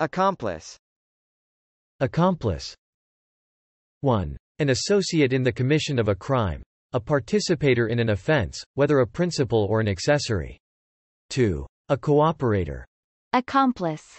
Accomplice Accomplice 1. An associate in the commission of a crime. A participator in an offense, whether a principal or an accessory. 2. A cooperator. Accomplice